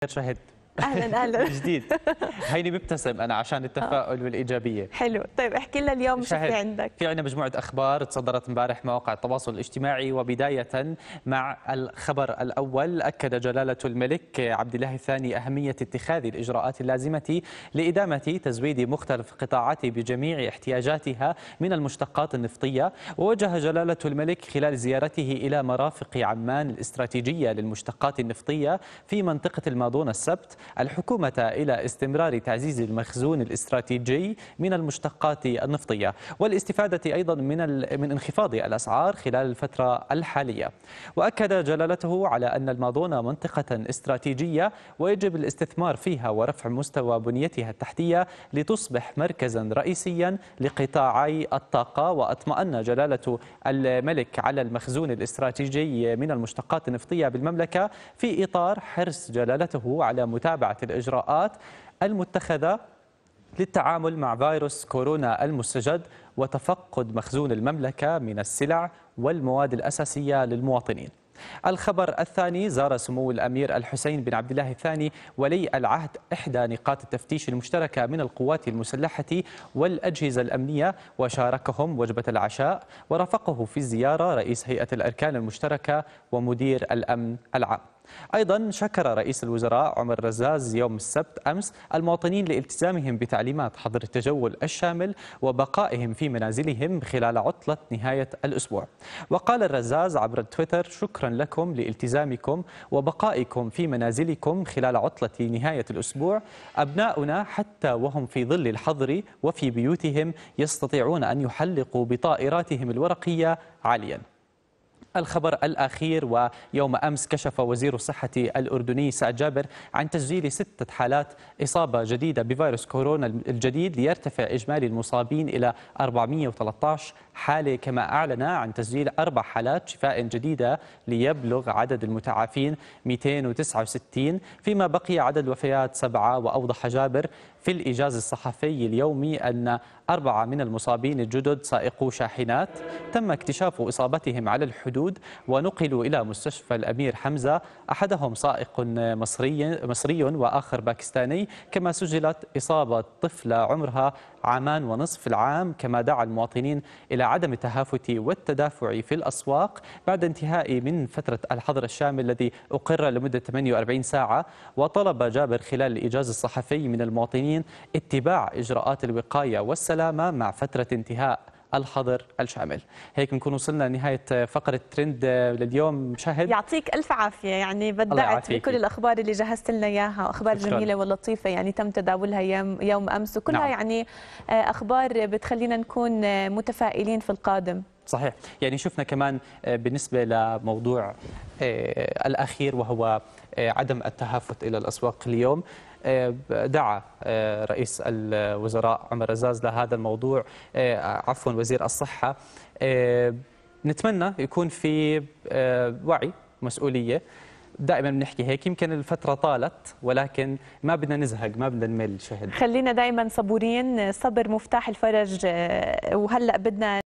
That's right. اهلا اهلا جديد هيني مبتسم انا عشان التفاؤل والايجابيه حلو طيب احكي لنا اليوم شو في عندك في عندنا مجموعه اخبار تصدرت امبارح مواقع التواصل الاجتماعي وبدايه مع الخبر الاول اكد جلاله الملك عبد الله الثاني اهميه اتخاذ الاجراءات اللازمه لادامه تزويد مختلف القطاعات بجميع احتياجاتها من المشتقات النفطيه ووجه جلاله الملك خلال زيارته الى مرافق عمان الاستراتيجيه للمشتقات النفطيه في منطقه الماضون السبت الحكومة إلى استمرار تعزيز المخزون الاستراتيجي من المشتقات النفطية والاستفادة أيضا من من انخفاض الأسعار خلال الفترة الحالية وأكد جلالته على أن الماضونة منطقة استراتيجية ويجب الاستثمار فيها ورفع مستوى بنيتها التحتية لتصبح مركزا رئيسيا لقطاعي الطاقة وأطمأن جلالة الملك على المخزون الاستراتيجي من المشتقات النفطية بالمملكة في إطار حرص جلالته على متابعة متابعة الإجراءات المتخذة للتعامل مع فيروس كورونا المستجد وتفقد مخزون المملكة من السلع والمواد الأساسية للمواطنين الخبر الثاني زار سمو الأمير الحسين بن عبد الله الثاني ولي العهد إحدى نقاط التفتيش المشتركة من القوات المسلحة والأجهزة الأمنية وشاركهم وجبة العشاء ورافقه في الزيارة رئيس هيئة الأركان المشتركة ومدير الأمن العام أيضا شكر رئيس الوزراء عمر رزاز يوم السبت أمس المواطنين لالتزامهم بتعليمات حظر التجول الشامل وبقائهم في منازلهم خلال عطلة نهاية الأسبوع وقال الرزاز عبر تويتر شكرا لكم لالتزامكم وبقائكم في منازلكم خلال عطلة نهاية الأسبوع أبناؤنا حتى وهم في ظل الحظر وفي بيوتهم يستطيعون أن يحلقوا بطائراتهم الورقية عالياً الخبر الأخير ويوم أمس كشف وزير الصحة الأردني سعد جابر عن تسجيل ستة حالات إصابة جديدة بفيروس كورونا الجديد ليرتفع إجمالي المصابين إلى 413 حالة كما أعلن عن تسجيل أربع حالات شفاء جديدة ليبلغ عدد المتعافين 269 فيما بقي عدد وفيات سبعة وأوضح جابر في الإجاز الصحفي اليومي أن أربعة من المصابين الجدد سائقو شاحنات تم اكتشاف إصابتهم على الحدود الحدود ونقلوا إلى مستشفى الأمير حمزة أحدهم سائق مصري, مصري وآخر باكستاني كما سجلت إصابة طفلة عمرها عامان ونصف العام كما دعا المواطنين إلى عدم التهافت والتدافع في الأسواق بعد انتهاء من فترة الحظر الشامل الذي أقر لمدة 48 ساعة وطلب جابر خلال الإجازة الصحفي من المواطنين اتباع إجراءات الوقاية والسلامة مع فترة انتهاء الحظر الشامل هيك بنكون وصلنا لنهايه فقره ترند لليوم مشاهد يعطيك الف عافيه يعني بدعت بكل الاخبار اللي جهزت لنا اياها اخبار شكرا. جميله ولطيفه يعني تم تداولها يوم يوم امس وكلها نعم. يعني آه، اخبار بتخلينا نكون آه، متفائلين في القادم صحيح يعني شفنا كمان آه، بالنسبة لموضوع الأخير وهو عدم التهافت إلى الأسواق اليوم آه، دعا آه، رئيس الوزراء عمر رزاز لهذا الموضوع آه، عفوا وزير الصحة نتمنى يكون في وعي مسؤولية دائما بنحكي هيك يمكن الفتره طالت ولكن ما بدنا نزهق ما بدنا نمل شهد خلينا دائما صبورين صبر مفتاح الفرج وهلا بدنا